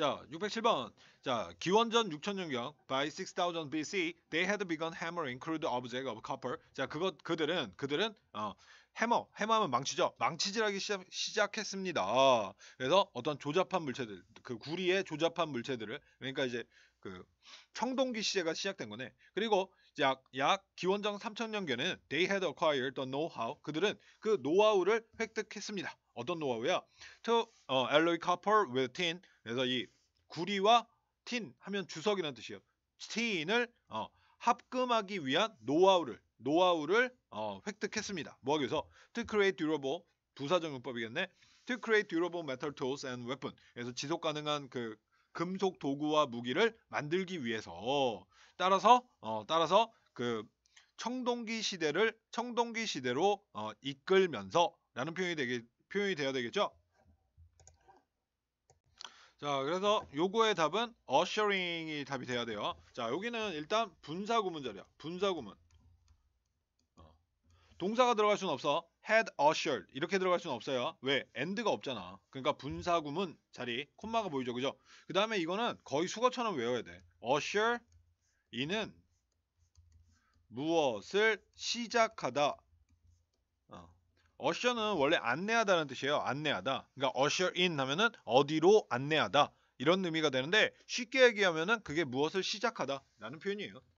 자, 607번. 자, 기원전 6000년경 by 6000 BC they had begun hammering crude object of copper. 자, 그것 그들은 그들은 어 해머, 해머하면 망치죠. 망치질하기 시작, 했습니다 그래서 어떤 조잡한 물체들, 그 구리의 조잡한 물체들을 그러니까 이제 그 청동기 시대가 시작된 거네. 그리고 약, 약 기원전 3000년경에는 they had acquired the know-how 그들은 그 노하우를 획득했습니다. 어떤 노하우야? To 어, alloy copper with tin 그래서 이 구리와 틴 하면 주석이라는 뜻이에요. t 틴을 어, 합금하기 위한 노하우를 노하우를 어, 획득했습니다. 뭐하기 위해서? To create durable 부사적 용법이겠네. To create durable metal tools and weapon 그래서 지속 가능한 그 금속 도구와 무기를 만들기 위해서 따라서 어, 따라서 그 청동기 시대를 청동기 시대로 어, 이끌면서라는 표현이 되게 표현이 되어야 되겠죠. 자, 그래서 요거의 답은 assuring이 답이 돼야 돼요. 자, 여기는 일단 분사 구문 자리야. 분사 구문. 어. 동사가 들어갈 수는 없어. had u s h e r e d 이렇게 들어갈 수는 없어요. 왜? end가 없잖아. 그러니까 분사구문 자리 콤마가 보이죠. 그죠? 그 다음에 이거는 거의 수거처럼 외워야 돼. u s h e r e 이는 무엇을 시작하다 어. a s h e r 는 원래 안내하다는 뜻이에요. 안내하다. 그러니까 u s h e r in 하면은 어디로 안내하다 이런 의미가 되는데 쉽게 얘기하면은 그게 무엇을 시작하다 라는 표현이에요.